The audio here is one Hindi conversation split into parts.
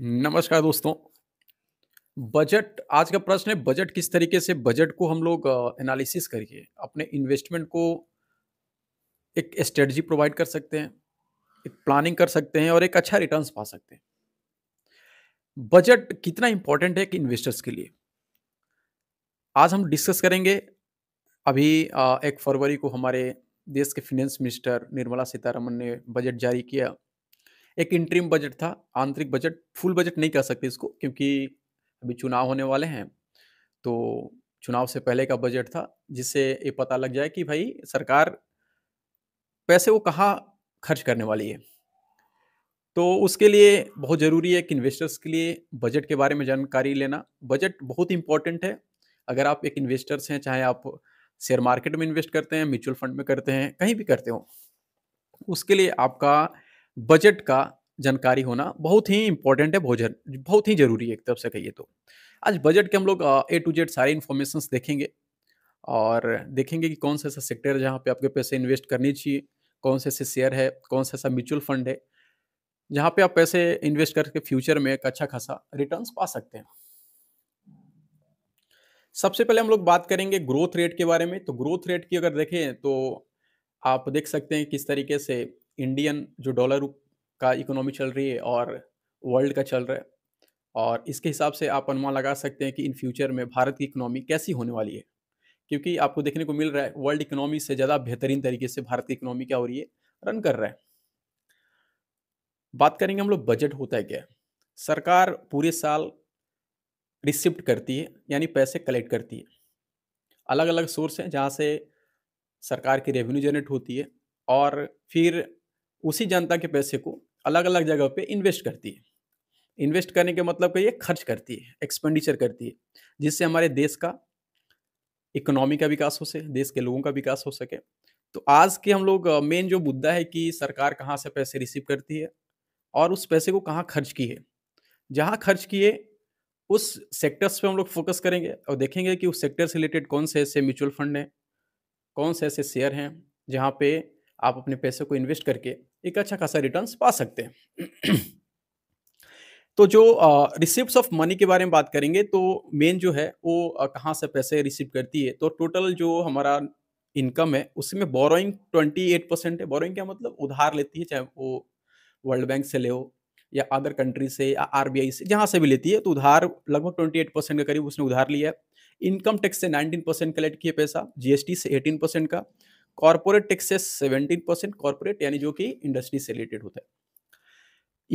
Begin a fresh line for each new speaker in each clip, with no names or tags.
नमस्कार दोस्तों बजट आज का प्रश्न है बजट किस तरीके से बजट को हम लोग एनालिसिस करके अपने इन्वेस्टमेंट को एक स्ट्रेटजी प्रोवाइड कर सकते हैं एक प्लानिंग कर सकते हैं और एक अच्छा रिटर्न पा सकते हैं बजट कितना इंपॉर्टेंट है कि इन्वेस्टर्स के लिए आज हम डिस्कस करेंगे अभी एक फरवरी को हमारे देश के फिनेंस मिनिस्टर निर्मला सीतारमन ने बजट जारी किया एक इंट्रीम बजट था आंतरिक बजट फुल बजट नहीं कह सकते इसको क्योंकि अभी चुनाव होने वाले हैं तो चुनाव से पहले का बजट था जिससे ये पता लग जाए कि भाई सरकार पैसे वो कहाँ खर्च करने वाली है तो उसके लिए बहुत ज़रूरी है कि इन्वेस्टर्स के लिए बजट के बारे में जानकारी लेना बजट बहुत इंपॉर्टेंट है अगर आप एक इन्वेस्टर्स हैं चाहे आप शेयर मार्केट में इन्वेस्ट करते हैं म्यूचुअल फंड में करते हैं कहीं भी करते हो उसके लिए आपका बजट का जानकारी होना बहुत ही इंपॉर्टेंट है भोजन बहुत ही जरूरी है एक तरफ से कहिए तो आज बजट के हम लोग ए टू जेड सारे इन्फॉर्मेशन देखेंगे और देखेंगे कि कौन सा ऐसा सेक्टर है जहाँ पे आपके पैसे इन्वेस्ट करने चाहिए कौन से ऐसे शेयर है कौन सा ऐसा म्यूचुअल फंड है जहाँ पे आप पैसे इन्वेस्ट करके फ्यूचर में एक अच्छा खासा रिटर्न पा सकते हैं सबसे पहले हम लोग बात करेंगे ग्रोथ रेट के बारे में तो ग्रोथ रेट की अगर देखें तो आप देख सकते हैं किस तरीके से इंडियन जो डॉलर का इकोनॉमी चल रही है और वर्ल्ड का चल रहा है और इसके हिसाब से आप अनुमान लगा सकते हैं कि इन फ्यूचर में भारत की इकोनॉमी कैसी होने वाली है क्योंकि आपको देखने को मिल रहा है वर्ल्ड इकोनॉमी से ज़्यादा बेहतरीन तरीके से भारत की इकोनॉमी क्या हो रही है रन कर रहा है बात करेंगे हम लोग बजट होता है क्या सरकार पूरे साल रिसिप्ट करती है यानी पैसे कलेक्ट करती है अलग अलग सोर्स हैं जहाँ से सरकार की रेवेन्यू जनरेट होती है और फिर उसी जनता के पैसे को अलग अलग जगह पे इन्वेस्ट करती है इन्वेस्ट करने के मतलब का ये खर्च करती है एक्सपेंडिचर करती है जिससे हमारे देश का इकोनॉमी का विकास हो सके देश के लोगों का विकास हो सके तो आज के हम लोग मेन जो मुद्दा है कि सरकार कहाँ से पैसे रिसीव करती है और उस पैसे को कहाँ खर्च की है जहाँ खर्च किए उस सेक्टर्स पे हम लोग फोकस करेंगे और देखेंगे कि उस सेक्टर से रिलेटेड कौन से ऐसे म्यूचुअल फंड हैं कौन से ऐसे शेयर हैं जहाँ पे आप अपने पैसे को इन्वेस्ट करके एक अच्छा खासा रिटर्न पा सकते हैं तो जो रिसिप्ट ऑफ मनी के बारे में बात करेंगे तो मेन जो है वो कहाँ से पैसे रिसीव करती है तो टोटल जो हमारा इनकम है उसमें बोरोइंग ट्वेंटी एट परसेंट है बोरोइंग क्या मतलब उधार लेती है चाहे वो वर्ल्ड बैंक से ले हो या अदर कंट्री से या आर से जहाँ से भी लेती है तो उधार लगभग ट्वेंटी एट परसेंट के करीब उसने उधार लिया है इनकम टैक्स से नाइनटीन परसेंट कलेक्ट किया पैसा जीएसटी से एटीन परसेंट का corporate taxes seventeen percent corporate यानी जो कि इंडस्ट्री से रिलेटेड होता है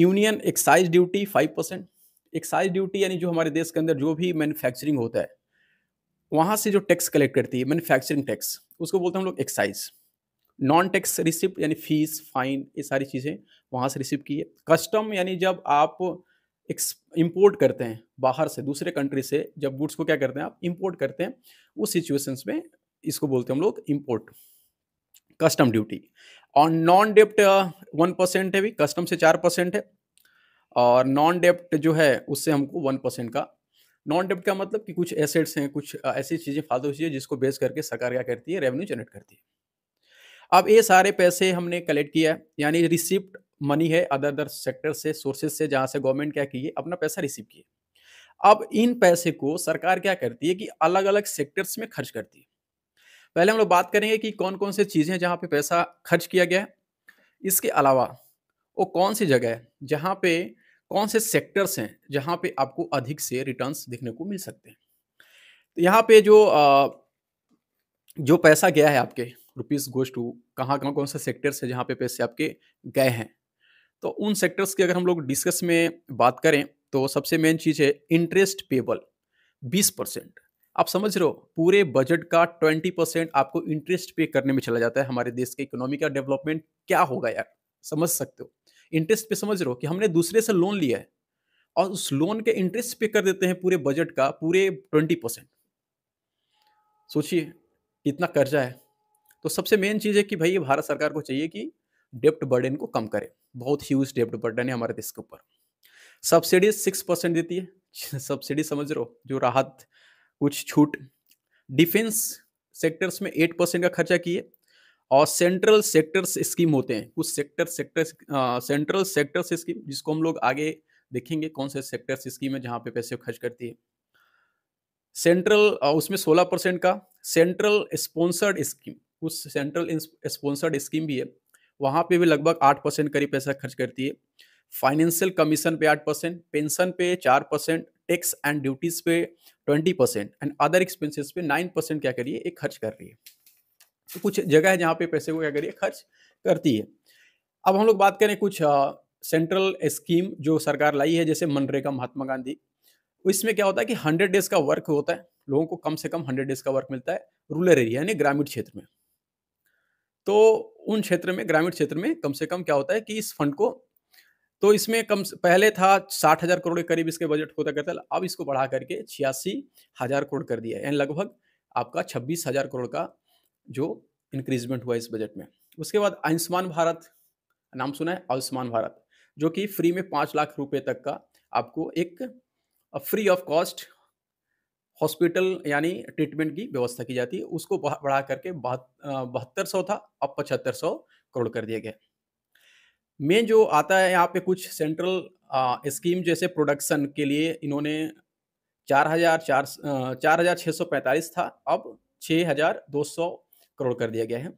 union excise duty five percent excise duty यानी जो हमारे देश के अंदर जो भी मैन्युफैक्चरिंग होता है वहाँ से जो टैक्स कलेक्ट करती है मैन्युफैक्चरिंग टैक्स उसको बोलते हैं हम लोग एक्साइज नॉन टैक्स रिसिप्ट यानी फीस फाइन ये सारी चीज़ें वहाँ से रिसिप्ट की है कस्टम यानी जब आप इम्पोर्ट करते हैं बाहर से दूसरे कंट्री से जब गुड्स को क्या करते हैं आप इम्पोर्ट करते हैं उस सिचुएशंस में इसको बोलते हैं हम लोग इम्पोर्ट कस्टम ड्यूटी और नॉन डेप्ट वन परसेंट है भी कस्टम से चार परसेंट है और नॉन डेप्ट जो है उससे हमको वन परसेंट का नॉन डेप्ट का मतलब कि कुछ एसेट्स हैं कुछ uh, ऐसी चीज़ें फालतू चीज़ें जिसको बेस करके सरकार क्या करती है रेवेन्यू जनरेट करती है अब ये सारे पैसे हमने कलेक्ट किया यानी रिसिप्ट मनी है अदर अदर सेक्टर से सोर्सेज से जहाँ से गवर्नमेंट क्या किए अपना पैसा रिसीव किए अब इन पैसे को सरकार क्या करती है कि अलग अलग सेक्टर्स में खर्च करती है पहले हम लोग बात करेंगे कि कौन कौन से चीज़ें जहाँ पे पैसा खर्च किया गया है इसके अलावा वो कौन सी जगह है जहाँ पे कौन से सेक्टर्स हैं जहाँ पे आपको अधिक से रिटर्न्स देखने को मिल सकते हैं तो यहाँ पे जो आ, जो पैसा गया है आपके रुपीज़ गोज टू कहाँ कहाँ कौन से सेक्टर्स हैं जहाँ पे पैसे आपके गए हैं तो उन सेक्टर्स की अगर हम लोग डिस्कस में बात करें तो सबसे मेन चीज़ है इंटरेस्ट पेबल बीस परसेंट आप समझ रहे हो पूरे बजट का ट्वेंटी परसेंट आपको इंटरेस्ट पे करने में चला जाता है हमारे देश के इकोनॉमी का डेवलपमेंट क्या होगा यार समझ सकते हो इंटरेस्ट पे समझ रहे हो कि हमने दूसरे से लोन लिया है और उस लोन के इंटरेस्ट पे कर देते हैं पूरे बजट का पूरे ट्वेंटी परसेंट सोचिए कितना कर्जा है तो सबसे मेन चीज़ है कि भाई भारत सरकार को चाहिए कि डेप्ट बर्डन को कम करे बहुत ह्यूज डेप्ट बर्डन है हमारे देश के ऊपर सब्सिडी सिक्स परसेंट देती है सब्सिडी समझ रहे हो जो राहत कुछ छूट डिफेंस सेक्टर्स में एट परसेंट का खर्चा किए और सेंट्रल सेक्टर्स स्कीम होते हैं कुछ sector sector central sectors scheme जिसको हम लोग आगे देखेंगे कौन से सेक्टर्स स्कीम है जहाँ पे पैसे खर्च करती है सेंट्रल उसमें सोलह परसेंट का सेंट्रल स्पॉन्सर्ड स्कीम कुछ सेंट्रल स्पॉन्सर्ड स्कीम भी है वहाँ पे भी लगभग आठ परसेंट करीब पैसा खर्च करती है फाइनेंशियल कमीशन पे आठ परसेंट पेंशन पे चार परसेंट टैक्स एंड ड्यूटीज पे twenty percent and other expenses पे नाइन परसेंट क्या करिए एक खर्च कर रही है तो कुछ जगह है जहाँ पे पैसे को क्या करिए खर्च करती है अब हम लोग बात करें कुछ सेंट्रल स्कीम जो सरकार लाई है जैसे मनरेगा महात्मा गांधी इसमें क्या होता है कि हंड्रेड डेज का वर्क होता है लोगों को कम से कम हंड्रेड डेज का वर्क मिलता है रूरल एरिया यानी ग्रामीण क्षेत्र में तो उन क्षेत्र में ग्रामीण क्षेत्र में कम से कम क्या होता है कि इस फंड को तो इसमें कम पहले था साठ हजार करोड़ के करीब इसके बजट होता करता अब इसको बढ़ा करके छियासी हजार करोड़ कर दिया यानी लगभग आपका छब्बीस हजार करोड़ का जो इंक्रीजमेंट हुआ इस बजट में उसके बाद आयुष्मान भारत नाम सुना है आयुष्मान भारत जो कि फ्री में पाँच लाख रुपए तक का आपको एक फ्री ऑफ कॉस्ट हॉस्पिटल यानी ट्रीटमेंट की व्यवस्था की जाती है उसको बढ़ा करके बहत्तर सौ था अब पचहत्तर सौ करोड़ कर दिया गया मेन जो आता है यहाँ पे कुछ सेंट्रल स्कीम जैसे प्रोडक्शन के लिए इन्होंने चार हजार चार चार हजार छः सौ पैंतालीस था अब छः हजार दो सौ करोड़ कर दिया गया है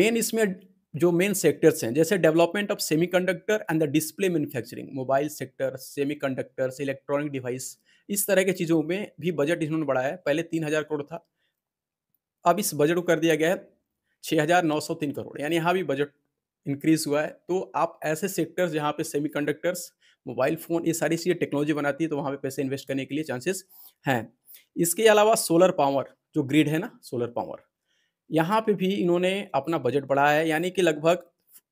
मेन इसमें जो मेन सेक्टर्स हैं जैसे development of semiconductor and the display manufacturing mobile sector semiconductors electronic device इस तरह की चीज़ों में भी बजट इन्होंने बढ़ाया है पहले तीन हजार करोड़ था अब इस बजट को कर दिया गया है छः हजार नौ सौ तीन करोड़ यानी यहाँ भी बजट इंक्रीज हुआ है तो आप ऐसे सेक्टर्स जहाँ पे सेमी मोबाइल फ़ोन ये सारी चीज़ें टेक्नोलॉजी बनाती है तो वहाँ पे पैसे इन्वेस्ट करने के लिए चांसेस हैं इसके अलावा सोलर पावर जो ग्रिड है ना सोलर पावर यहाँ पे भी इन्होंने अपना बजट बढ़ाया है यानी कि लगभग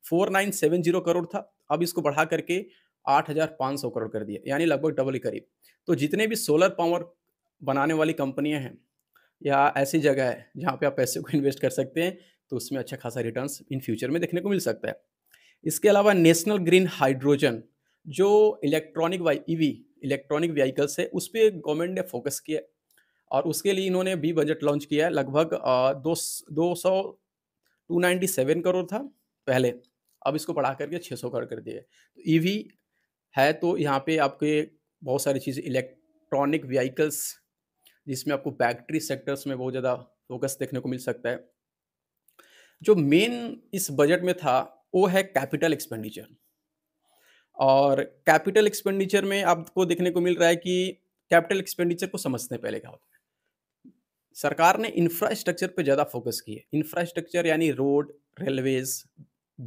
four nine seven zero crore था अब इसको बढ़ा करके आठ हज़ार पाँच सौ करोड़ कर दिया यानी लगभग डबल के करीब तो जितने भी सोलर पावर बनाने वाली कंपनियाँ हैं या ऐसी जगह है जहाँ पे आप पैसे को इन्वेस्ट कर सकते हैं तो उसमें अच्छा खासा रिटर्न्स इन फ्यूचर में देखने को मिल सकता है इसके अलावा नेशनल ग्रीन हाइड्रोजन जो इलेक्ट्रॉनिक ईवी इलेक्ट्रॉनिक व्हीकल्स है उस पर गवर्नमेंट ने फोकस किया और उसके लिए इन्होंने भी बजट लॉन्च किया है लगभग दो दो सौ टू नाइन्टी सेवन करोड़ था पहले अब इसको बढ़ा करके छः सौ करोड़ कर दिए तो ई e है तो यहाँ पे आपके बहुत सारी चीज़ें इलेक्ट्रॉनिक व्हीकल्स जिसमें आपको बैटरी सेक्टर्स में बहुत ज़्यादा फोकस देखने को मिल सकता है जो मेन इस बजट में था वो है कैपिटल एक्सपेंडिचर और कैपिटल एक्सपेंडिचर में आपको देखने को मिल रहा है कि कैपिटल एक्सपेंडिचर को समझते हैं पहले क्या होता है सरकार ने इंफ्रास्ट्रक्चर पे ज़्यादा फोकस किया इंफ्रास्ट्रक्चर यानी रोड रेलवेज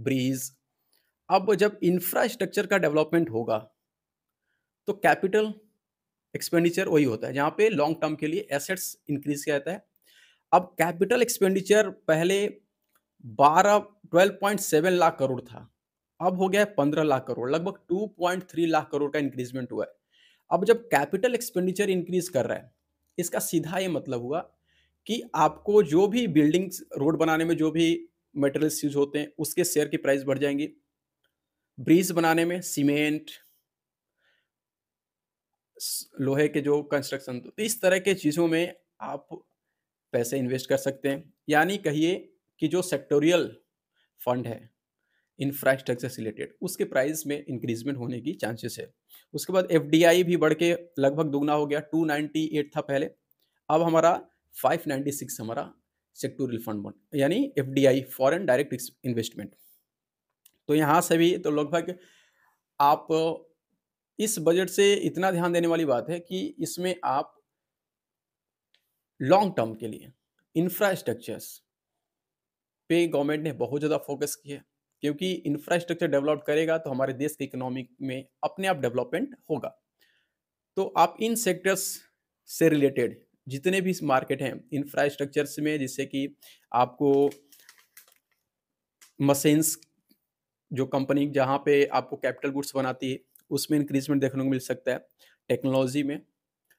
ब्रिज अब जब इंफ्रास्ट्रक्चर का डेवलपमेंट होगा तो कैपिटल एक्सपेंडिचर वही होता है जहाँ पे लॉन्ग टर्म के लिए एसेट्स इंक्रीज किया जाता है अब कैपिटल एक्सपेंडिचर पहले बारह twelve point seven lakh crore था अब हो गया है पंद्रह लाख करोड़ लगभग two point three lakh crore का इंक्रीजमेंट हुआ है अब जब कैपिटल एक्सपेंडिचर इंक्रीज कर रहा है इसका सीधा ये मतलब हुआ कि आपको जो भी बिल्डिंग्स रोड बनाने में जो भी मटेरियल्स यूज होते हैं उसके शेयर की प्राइस बढ़ जाएंगी ब्रिज बनाने में सीमेंट लोहे के जो कंस्ट्रक्शन तो इस तरह के चीज़ों में आप पैसे इन्वेस्ट कर सकते हैं यानी कहिए कि जो सेक्टोरियल फंड है इंफ्रास्ट्रक्चर से रिलेटेड उसके प्राइस में इंक्रीजमेंट होने की चांसेस है उसके बाद एफ भी बढ़ के लगभग दुगना हो गया 298 था पहले अब हमारा 596 हमारा सेक्टोरियल फंड यानी F foreign foreign direct investment तो यहाँ से भी तो लगभग आप इस बजट से इतना ध्यान देने वाली बात है कि इसमें आप लॉन्ग टर्म के लिए इंफ्रास्ट्रक्चर्स पे गवर्नमेंट ने बहुत ज़्यादा फोकस किया है क्योंकि इंफ्रास्ट्रक्चर डेवलप करेगा तो हमारे देश की इकोनॉमी में अपने आप डेवलपमेंट होगा तो आप इन सेक्टर्स से रिलेटेड जितने भी मार्केट हैं इंफ्रास्ट्रक्चर्स में जैसे कि आपको मशीन्स जो कंपनी जहाँ पे आपको कैपिटल गुड्स बनाती है उसमें इंक्रीजमेंट देखने को मिल सकता है टेक्नोलॉजी में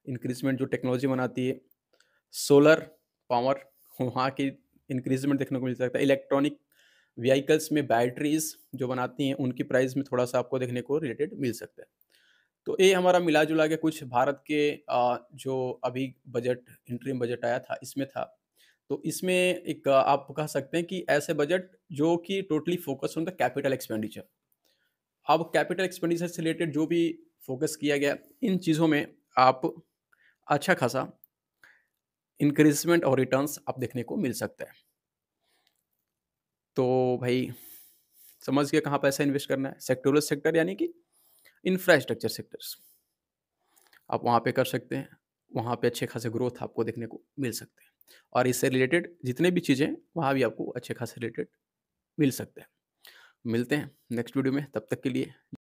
इंक्रीजमेंट जो टेक्नोलॉजी बनाती है सोलर पावर वहाँ की इंक्रीजमेंट देखने को मिल सकता है इलेक्ट्रॉनिक व्हीकल्स में बैटरीज जो बनाती हैं उनकी प्राइस में थोड़ा सा आपको देखने को रिलेटेड मिल सकता है तो ये हमारा मिला जुला के कुछ भारत के जो अभी बजट इंट्रीम बजट आया था इसमें था तो इसमें एक आप कह सकते हैं कि ऐसे बजट जो कि totally focus on the capital expenditure अब कैपिटल एक्सपेंडिचर से रिलेटेड जो भी फोकस किया गया इन चीज़ों में आप अच्छा खासा इंक्रीजमेंट और रिटर्न्स आप देखने को मिल सकता है तो भाई समझ गए कहाँ पैसा इन्वेस्ट करना है सेक्टोरल सेक्टर यानी कि इंफ्रास्ट्रक्चर सेक्टर्स आप वहाँ पे कर सकते हैं वहाँ पे अच्छे खासे ग्रोथ आपको देखने को मिल सकते हैं और इससे रिलेटेड जितने भी चीज़ें वहाँ भी आपको अच्छे खासे रिलेटेड मिल सकते हैं मिलते हैं नेक्स्ट वीडियो में तब तक के लिए